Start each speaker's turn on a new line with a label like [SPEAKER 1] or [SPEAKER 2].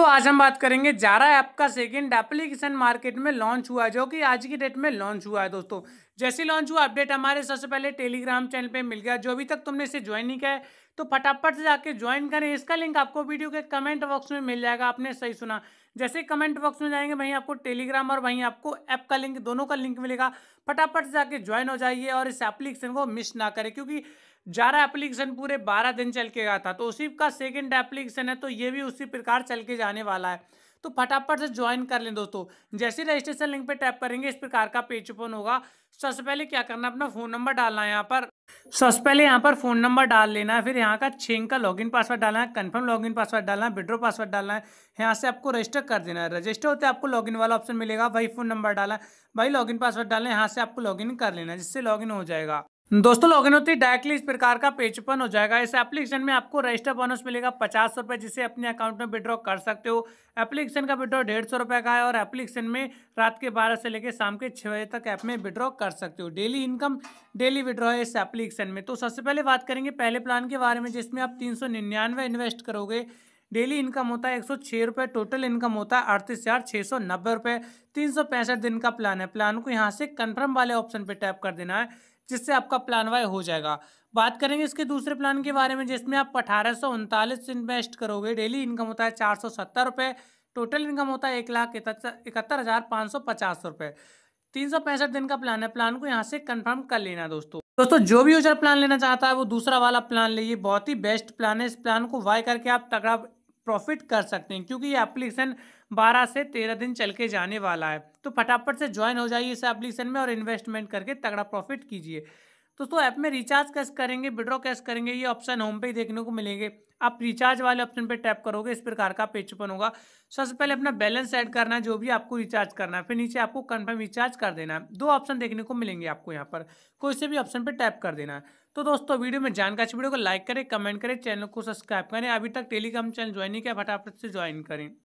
[SPEAKER 1] दोस्तों आज हम बात करेंगे जारा ऐप का सेकंड एप्लीकेशन मार्केट में लॉन्च हुआ है जो कि आज की डेट में लॉन्च हुआ है दोस्तों जैसे लॉन्च हुआ अपडेट हमारे सबसे पहले टेलीग्राम चैनल पे मिल गया जो अभी तक तुमने इसे ज्वाइन नहीं किया है तो फटाफट से जाके ज्वाइन करें इसका लिंक आपको वीडियो के कमेंट बॉक्स में मिल जाएगा आपने सही सुना जैसे कमेंट बॉक्स में जाएंगे वहीं आपको टेलीग्राम और वहीं आपको ऐप का लिंक दोनों का लिंक मिलेगा फटाफट से जाके ज्वाइन हो जाइए और इस एप्लीकेशन को मिस ना करें क्योंकि ग्यारह एप्लीकेशन पूरे बारह दिन चल के गया था तो उसी का सेकेंड एप्लीकेशन है तो ये भी उसी प्रकार चल के जाने वाला है तो फटाफट से ज्वाइन कर लें दोस्तों जैसे रजिस्ट्रेशन लिंक पे टैप करेंगे इस प्रकार का पेज ओपन होगा सबसे पहले क्या करना अपना फोन नंबर डालना है यहाँ पर सबसे पहले यहाँ पर फोन नंबर डाल लेना है फिर यहाँ का छेंग का लॉगिन पासवर्ड डालना है कंफर्म लॉगिन पासवर्ड डालना है विड्रो पासवर्ड डालना है यहाँ से आपको रजिस्टर कर देना है रजिस्टर होते आपको लॉगिन वाला ऑप्शन मिलेगा वही फोन नंबर डाला है वही लॉगिन पासवर्ड डालना है यहाँ से आपको लॉगिन कर लेना है जिससे लॉगिन हो जाएगा दोस्तों लॉगिन होते ही डायरेक्टली इस प्रकार का ओपन हो जाएगा इस एप्लीकेशन में आपको रजिस्टर बोनस मिलेगा पचास रुपये जिसे अपने अकाउंट में विड्रॉ कर सकते हो एप्लीकेशन का विड्रॉ डेढ़ सौ रुपये का है और एप्लीकेशन में रात के बारह से लेकर शाम के छः बजे तक ऐप में विड्रॉ कर सकते हो डेली इनकम डेली विड्रॉ है इस एप्लीकेशन में तो सबसे पहले बात करेंगे पहले प्लान के बारे में जिसमें आप तीन सौ निन्यानवे इन्वेस्ट करोगे डेली इनकम होता है एक सौ छः रुपये टोटल इनकम होता है अड़तीस हज़ार छः सौ नब्बे रुपये तीन सौ पैंसठ दिन का प्लान है प्लान को यहाँ से कन्फर्म वाले ऑप्शन पर टैप कर देना है जिससे आपका प्लान वाई हो जाएगा बात करेंगे इसके दूसरे प्लान के बारे में जिसमें आप अठारह सौ उनतालीस इन्वेस्ट करोगे डेली इनकम होता है चार सौ सत्तर टोटल इनकम होता है एक लाख इकहत्तर हज़ार पाँच सौ पचास रुपये तीन सौ पैंसठ दिन का प्लान है प्लान को यहाँ से कंफर्म कर लेना दोस्तों दोस्तों जो भी यूजर प्लान लेना चाहता है वो दूसरा वाला प्लान लीजिए बहुत ही बेस्ट प्लान है इस प्लान को वाई करके आप तगड़ा प्रॉफिट कर सकते हैं क्योंकि ये एप्लीकेशन बारह से तेरह दिन चल के जाने वाला है तो फटाफट से ज्वाइन हो जाइए इस एप्लीकेशन में और इन्वेस्टमेंट करके तगड़ा प्रॉफिट कीजिए दोस्तों ऐप में रिचार्ज कैसे करेंगे विड्रॉ कैसे करेंगे ये ऑप्शन होम पे ही देखने को मिलेंगे आप रिचार्ज वाले ऑप्शन पे टैप करोगे इस प्रकार का पेज ओपन होगा सबसे पहले अपना बैलेंस ऐड करना है जो भी आपको रिचार्ज करना है फिर नीचे आपको कन्फर्म रिचार्ज कर देना है दो ऑप्शन देखने को मिलेंगे आपको यहाँ पर कोई से भी ऑप्शन पर टैप कर देना है तो दोस्तों वीडियो में जानकारी वीडियो को लाइक करें कमेंट करें चैनल को सब्सक्राइब करें अभी तक टेलीग्राम चैनल ज्वाइन नहीं किया फटाफट से ज्वाइन करें